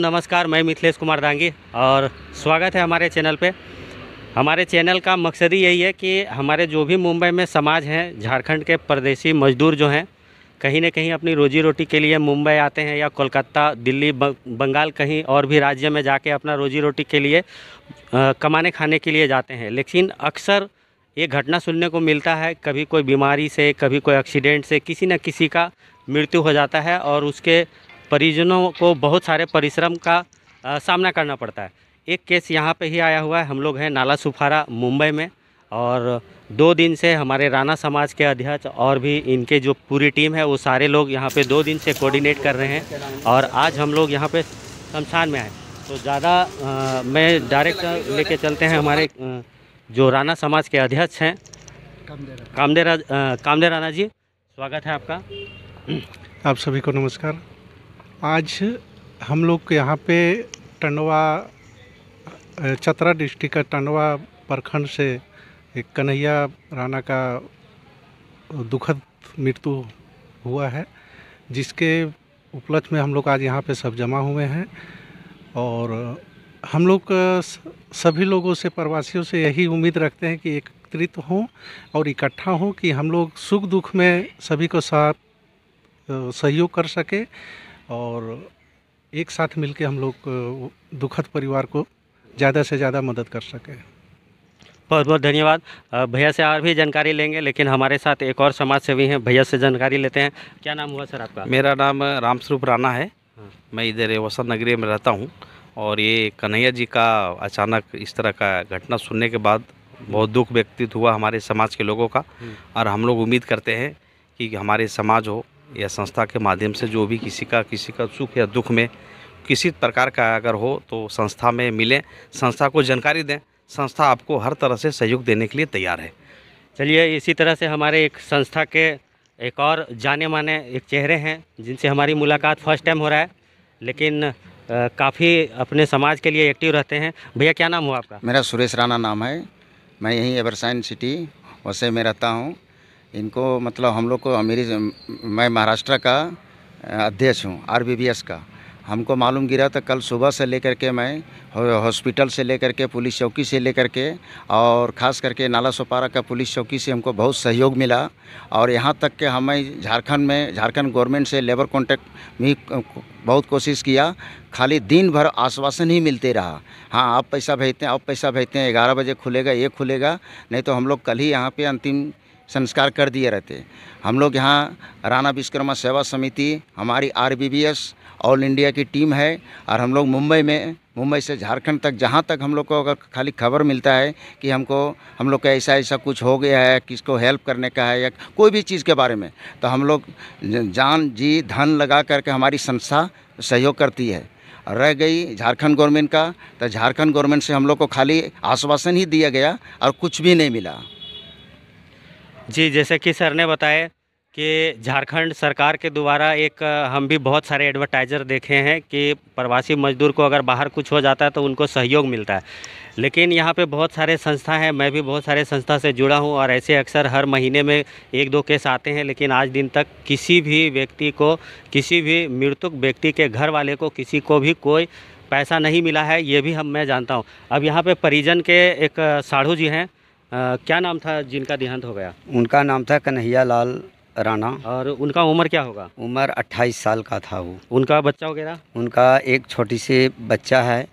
नमस्कार मैं मिथिलेश कुमार दांगी और स्वागत है हमारे चैनल पे हमारे चैनल का मकसद ही यही है कि हमारे जो भी मुंबई में समाज हैं झारखंड के परदेशी मजदूर जो हैं कहीं ना कहीं अपनी रोजी रोटी के लिए मुंबई आते हैं या कोलकाता दिल्ली बंगाल कहीं और भी राज्य में जाके अपना रोजी रोटी के लिए आ, कमाने खाने के लिए जाते हैं लेकिन अक्सर ये घटना सुनने को मिलता है कभी कोई बीमारी से कभी कोई एक्सीडेंट से किसी न किसी का मृत्यु हो जाता है और उसके परिजनों को बहुत सारे परिश्रम का आ, सामना करना पड़ता है एक केस यहाँ पे ही आया हुआ है हम लोग हैं नाला सुफारा मुंबई में और दो दिन से हमारे राणा समाज के अध्यक्ष और भी इनके जो पूरी टीम है वो सारे लोग यहाँ पे दो दिन से कोऑर्डिनेट कर रहे हैं और आज हम लोग यहाँ पे शमशान में आए तो ज़्यादा मैं डायरेक्ट लेके चलते हैं हमारे जो राणा समाज के अध्यक्ष हैं कामदे कामदेरा कामदे राणा जी स्वागत है आपका आप सभी को नमस्कार आज हम लोग यहाँ पे टंडवा चतरा डिस्ट्रिक्ट का टंडवा प्रखंड से एक कन्हैया राणा का दुखद मृत्यु हुआ है जिसके उपलक्ष्य में हम लोग आज यहाँ पे सब जमा हुए हैं और हम लोग सभी लोगों से प्रवासियों से यही उम्मीद रखते हैं कि एकत्रित हों और इकट्ठा हों कि हम लोग सुख दुख में सभी को साथ सहयोग कर सके और एक साथ मिलके हम लोग दुखद परिवार को ज़्यादा से ज़्यादा मदद कर सकें बहुत बहुत धन्यवाद भैया से और भी जानकारी लेंगे लेकिन हमारे साथ एक और समाज सेवी हैं भैया से जानकारी लेते हैं क्या नाम हुआ सर आपका मेरा नाम रामस्वरूप राणा है हाँ। मैं इधर वसंत नगरी में रहता हूँ और ये कन्हैया जी का अचानक इस तरह का घटना सुनने के बाद बहुत दुख व्यतीत हुआ हमारे समाज के लोगों का हम्म। और हम लोग उम्मीद करते हैं कि हमारे समाज हो या संस्था के माध्यम से जो भी किसी का किसी का सुख या दुख में किसी प्रकार का अगर हो तो संस्था में मिलें संस्था को जानकारी दें संस्था आपको हर तरह से सहयोग देने के लिए तैयार है चलिए इसी तरह से हमारे एक संस्था के एक और जाने माने एक चेहरे हैं जिनसे हमारी मुलाकात फर्स्ट टाइम हो रहा है लेकिन काफ़ी अपने समाज के लिए एक्टिव रहते हैं भैया क्या नाम हुआ आपका मेरा सुरेश राणा नाम है मैं यहीं एवरसाइन सिटी वैसे में रहता हूँ इनको मतलब हम लोग को मेरी मैं महाराष्ट्र का अध्यक्ष हूँ एस का हमको मालूम गिरा था कल सुबह से लेकर के मैं हॉस्पिटल से लेकर के पुलिस चौकी से लेकर के और ख़ास करके नाला सोपारा का पुलिस चौकी से हमको बहुत सहयोग मिला और यहाँ तक के हमें झारखंड में झारखंड गवर्नमेंट से लेबर कॉन्ट्रैक्ट भी बहुत कोशिश किया खाली दिन भर आश्वासन ही मिलते रहा हाँ आप पैसा भेजते हैं आप पैसा भेजते हैं ग्यारह बजे खुलेगा ये खुलेगा नहीं तो हम लोग कल ही यहाँ पर अंतिम संस्कार कर दिए रहते हम लोग यहाँ राणा विश्वकर्मा सेवा समिति हमारी आर ऑल इंडिया की टीम है और हम लोग मुंबई में मुंबई से झारखंड तक जहाँ तक हम लोग को अगर खाली खबर मिलता है कि हमको हम लोग का ऐसा ऐसा कुछ हो गया है किसको हेल्प करने का है या कोई भी चीज़ के बारे में तो हम लोग जान जी धन लगा करके हमारी संस्था सहयोग करती है रह गई झारखंड गवर्नमेंट का तो झारखंड गवर्नमेंट से हम लोग को खाली आश्वासन ही दिया गया और कुछ भी नहीं मिला जी जैसे कि सर ने बताया कि झारखंड सरकार के द्वारा एक हम भी बहुत सारे एडवर्टाइज़र देखे हैं कि प्रवासी मजदूर को अगर बाहर कुछ हो जाता है तो उनको सहयोग मिलता है लेकिन यहाँ पे बहुत सारे संस्था हैं मैं भी बहुत सारे संस्था से जुड़ा हूँ और ऐसे अक्सर हर महीने में एक दो केस आते हैं लेकिन आज दिन तक किसी भी व्यक्ति को किसी भी मृतक व्यक्ति के घर वाले को किसी को भी कोई पैसा नहीं मिला है ये भी हम मैं जानता हूँ अब यहाँ पर परिजन के एक साढ़ू जी हैं आ, क्या नाम था जिनका देहांत हो गया उनका नाम था कन्हैया लाल राणा और उनका उम्र क्या होगा उम्र 28 साल का था वो उनका बच्चा वगैरह उनका एक छोटी से बच्चा है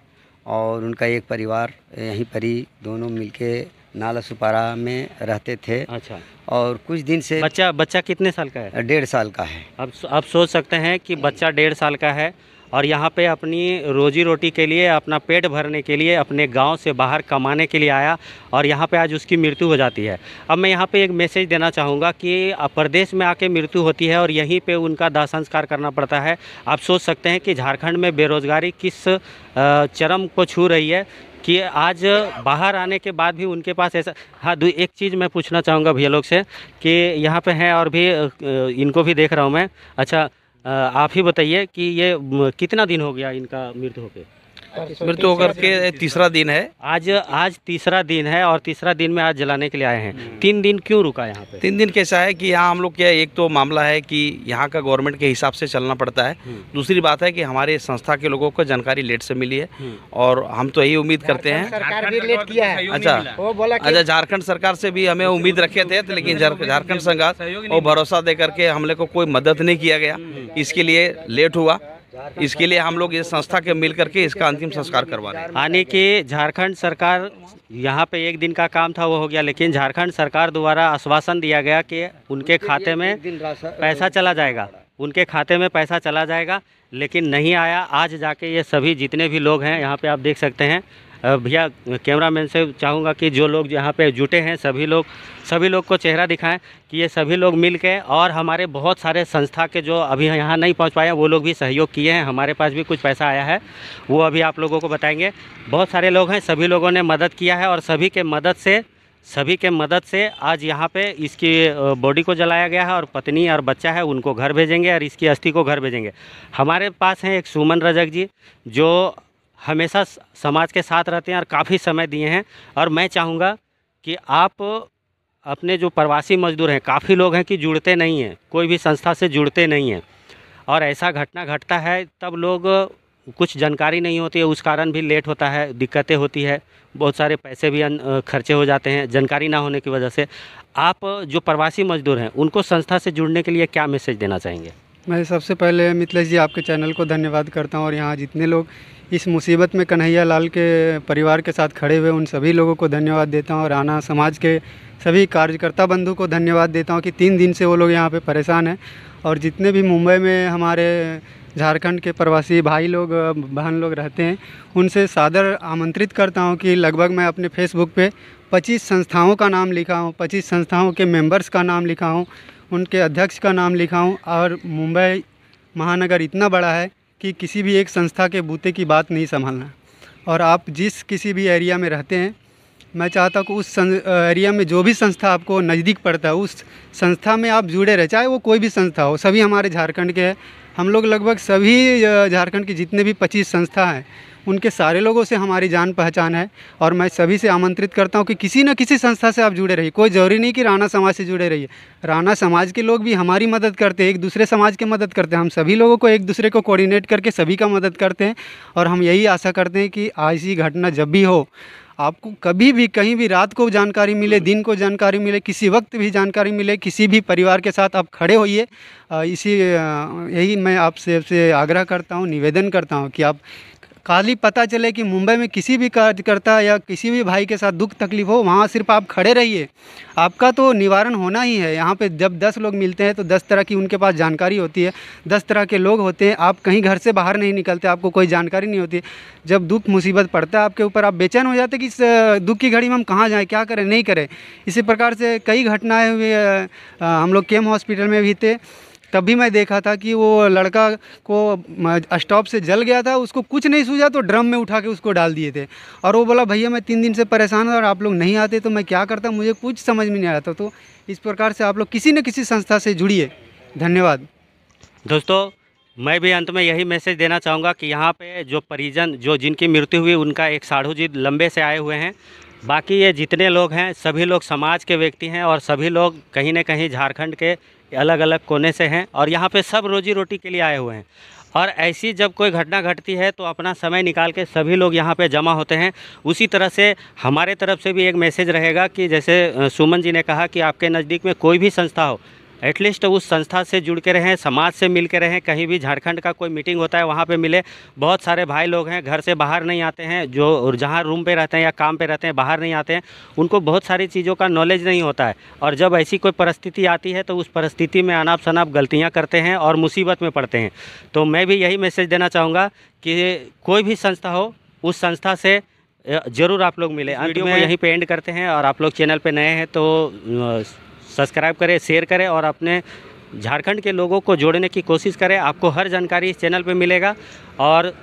और उनका एक परिवार यहीं पर ही दोनों मिलके नाला सुपारा में रहते थे अच्छा और कुछ दिन से बच्चा बच्चा कितने साल का है डेढ़ साल का है अब आप सोच सकते हैं कि बच्चा डेढ़ साल का है और यहाँ पे अपनी रोजी रोटी के लिए अपना पेट भरने के लिए अपने गांव से बाहर कमाने के लिए आया और यहाँ पे आज उसकी मृत्यु हो जाती है अब मैं यहाँ पे एक मैसेज देना चाहूँगा कि प्रदेश में आके मृत्यु होती है और यहीं पे उनका दाह संस्कार करना पड़ता है आप सोच सकते हैं कि झारखंड में बेरोज़गारी किस चरम को छू रही है कि आज बाहर आने के बाद भी उनके पास ऐसा हाँ एक चीज़ मैं पूछना चाहूँगा भैया लोग से कि यहाँ पर हैं और भी इनको भी देख रहा हूँ मैं अच्छा आप ही बताइए कि ये कितना दिन हो गया इनका मृत्यु होके मृत्यु होकर के तीसरा दिन है आज आज तीसरा दिन है और तीसरा दिन में आज जलाने के लिए आए हैं हम्म। तीन दिन क्यों रुका यहाँ पे तीन दिन कैसा है कि यहाँ हम लोग क्या एक तो मामला है कि यहाँ का गवर्नमेंट के हिसाब से चलना पड़ता है हम्म। दूसरी बात है कि हमारे संस्था के लोगों को जानकारी लेट से मिली है हम्म। और हम तो यही उम्मीद करते हैं अच्छा अच्छा झारखण्ड सरकार से भी हमें उम्मीद रखे थे लेकिन झारखण्ड सरकार वो भरोसा दे करके हमले को कोई मदद नहीं किया गया इसके लिए लेट हुआ इसके लिए हम लोग इस संस्था के मिल करके इसका अंतिम संस्कार करवा रहे हैं आने के झारखंड सरकार यहाँ पे एक दिन का काम था वो हो गया लेकिन झारखंड सरकार द्वारा आश्वासन दिया गया कि उनके खाते में पैसा चला जाएगा उनके खाते में पैसा चला जाएगा लेकिन नहीं आया आज जाके ये सभी जितने भी लोग हैं यहाँ पे आप देख सकते हैं भैया कैमरामैन से चाहूँगा कि जो लोग यहाँ पे जुटे हैं सभी लोग सभी लोग को चेहरा दिखाएं कि ये सभी लोग मिल के और हमारे बहुत सारे संस्था के जो अभी यहाँ नहीं पहुँच पाए वो लोग भी सहयोग किए हैं हमारे पास भी कुछ पैसा आया है वो अभी आप लोगों को बताएंगे बहुत सारे लोग हैं सभी लोगों ने मदद किया है और सभी के मदद से सभी के मदद से आज यहाँ पे इसकी बॉडी को जलाया गया है और पत्नी और बच्चा है उनको घर भेजेंगे और इसकी अस्थि को घर भेजेंगे हमारे पास हैं एक सुमन रजक जी जो हमेशा समाज के साथ रहते हैं और काफ़ी समय दिए हैं और मैं चाहूँगा कि आप अपने जो प्रवासी मजदूर हैं काफ़ी लोग हैं कि जुड़ते नहीं हैं कोई भी संस्था से जुड़ते नहीं हैं और ऐसा घटना घटता है तब लोग कुछ जानकारी नहीं होती है उस कारण भी लेट होता है दिक्कतें होती है बहुत सारे पैसे भी खर्चे हो जाते हैं जानकारी ना होने की वजह से आप जो प्रवासी मजदूर हैं उनको संस्था से जुड़ने के लिए क्या मैसेज देना चाहेंगे मैं सबसे पहले मिथिलेश जी आपके चैनल को धन्यवाद करता हूँ और यहाँ जितने लोग इस मुसीबत में कन्हैया लाल के परिवार के साथ खड़े हुए उन सभी लोगों को धन्यवाद देता हूँ और आना समाज के सभी कार्यकर्ता बंधु को धन्यवाद देता हूँ कि तीन दिन से वो लोग यहाँ पे परेशान हैं और जितने भी मुंबई में हमारे झारखंड के प्रवासी भाई लोग बहन लोग रहते हैं उनसे सादर आमंत्रित करता हूँ कि लगभग मैं अपने फेसबुक पे पच्चीस संस्थाओं का नाम लिखा हूँ पच्चीस संस्थाओं के मेम्बर्स का नाम लिखा हूँ उनके अध्यक्ष का नाम लिखा हूँ और मुंबई महानगर इतना बड़ा है कि किसी भी एक संस्था के बूते की बात नहीं संभालना और आप जिस किसी भी एरिया में रहते हैं मैं चाहता हूँ उस एरिया में जो भी संस्था आपको नज़दीक पड़ता है उस संस्था में आप जुड़े रहे चाहे वो कोई भी संस्था हो सभी हमारे झारखंड के हैं हम लोग लगभग सभी झारखंड की जितने भी पच्चीस संस्था हैं उनके सारे लोगों से हमारी जान पहचान है और मैं सभी से आमंत्रित करता हूँ कि किसी न किसी संस्था से आप जुड़े रहिए कोई ज़रूरी नहीं कि राणा समाज से जुड़े रहिए राणा समाज के लोग भी हमारी मदद करते हैं एक दूसरे समाज की मदद करते हैं हम सभी लोगों को एक दूसरे को कोऑर्डिनेट करके सभी का मदद करते हैं और हम यही आशा करते हैं कि ऐसी घटना जब भी हो आपको कभी भी कहीं भी रात को जानकारी मिले दिन को जानकारी मिले किसी वक्त भी जानकारी मिले किसी भी परिवार के साथ आप खड़े होइए इसी यही मैं आपसे से आग्रह करता हूँ निवेदन करता हूँ कि आप खाली पता चले कि मुंबई में किसी भी कार्यकर्ता या किसी भी भाई के साथ दुख तकलीफ हो वहाँ सिर्फ आप खड़े रहिए आपका तो निवारण होना ही है यहाँ पे जब दस लोग मिलते हैं तो दस तरह की उनके पास जानकारी होती है दस तरह के लोग होते हैं आप कहीं घर से बाहर नहीं निकलते आपको कोई जानकारी नहीं होती जब दुख मुसीबत पड़ता है आपके ऊपर आप बेचैन हो जाते कि इस दुख की घड़ी में हम कहाँ जाएँ क्या करें नहीं करें इसी प्रकार से कई घटनाएँ हुई हम लोग केम हॉस्पिटल में भी थे तब भी मैं देखा था कि वो लड़का को स्टॉप से जल गया था उसको कुछ नहीं सूझा तो ड्रम में उठा के उसको डाल दिए थे और वो बोला भैया मैं तीन दिन से परेशान हूँ और आप लोग नहीं आते तो मैं क्या करता मुझे कुछ समझ में नहीं आता तो इस प्रकार से आप लोग किसी न किसी संस्था से जुड़िए धन्यवाद दोस्तों मैं भी अंत में यही मैसेज देना चाहूँगा कि यहाँ पे जो परिजन जो जिनकी मृत्यु हुई उनका एक साढ़ू जी लंबे से आए हुए हैं बाकी ये जितने लोग हैं सभी लोग समाज के व्यक्ति हैं और सभी लोग कहीं ना कहीं झारखंड के अलग अलग कोने से हैं और यहाँ पे सब रोजी रोटी के लिए आए हुए हैं और ऐसी जब कोई घटना घटती है तो अपना समय निकाल के सभी लोग यहाँ पे जमा होते हैं उसी तरह से हमारे तरफ से भी एक मैसेज रहेगा कि जैसे सुमन जी ने कहा कि आपके नज़दीक में कोई भी संस्था हो एटलीस्ट उस संस्था से जुड़ के रहें समाज से मिल के रहें कहीं भी झारखंड का कोई मीटिंग होता है वहाँ पे मिले बहुत सारे भाई लोग हैं घर से बाहर नहीं आते हैं जो जहाँ रूम पे रहते हैं या काम पे रहते हैं बाहर नहीं आते हैं उनको बहुत सारी चीज़ों का नॉलेज नहीं होता है और जब ऐसी कोई परिस्थिति आती है तो उस परिस्थिति में अनाप शनाप गलतियाँ करते हैं और मुसीबत में पड़ते हैं तो मैं भी यही मैसेज देना चाहूँगा कि कोई भी संस्था हो उस संस्था से ज़रूर आप लोग मिले वीडियो में यहीं पे एंड करते हैं और आप लोग चैनल पे नए हैं तो सब्सक्राइब करें शेयर करें और अपने झारखंड के लोगों को जोड़ने की कोशिश करें आपको हर जानकारी इस चैनल पर मिलेगा और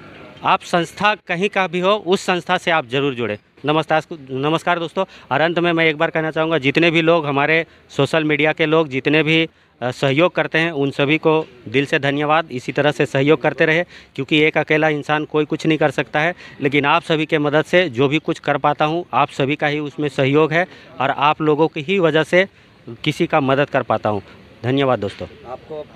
आप संस्था कहीं का भी हो उस संस्था से आप ज़रूर जुड़ें नमस्कार नमस्कार दोस्तों और अंत में मैं एक बार कहना चाहूँगा जितने भी लोग हमारे सोशल मीडिया के लोग जितने भी सहयोग करते हैं उन सभी को दिल से धन्यवाद इसी तरह से सहयोग करते रहे क्योंकि एक अकेला इंसान कोई कुछ नहीं कर सकता है लेकिन आप सभी के मदद से जो भी कुछ कर पाता हूँ आप सभी का ही उसमें सहयोग है और आप लोगों की ही वजह से किसी का मदद कर पाता हूँ धन्यवाद दोस्तों आपको